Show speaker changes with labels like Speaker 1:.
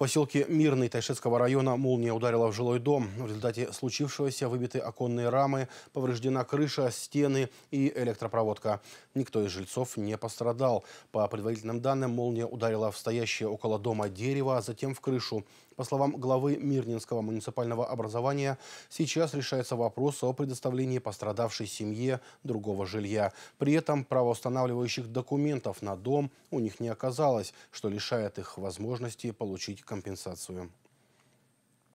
Speaker 1: поселке Мирный Тайшетского района молния ударила в жилой дом. В результате случившегося выбиты оконные рамы, повреждена крыша, стены и электропроводка. Никто из жильцов не пострадал. По предварительным данным, молния ударила в стоящее около дома дерево, а затем в крышу. По словам главы Мирнинского муниципального образования, сейчас решается вопрос о предоставлении пострадавшей семье другого жилья. При этом правоустанавливающих документов на дом у них не оказалось, что лишает их возможности получить компенсацию.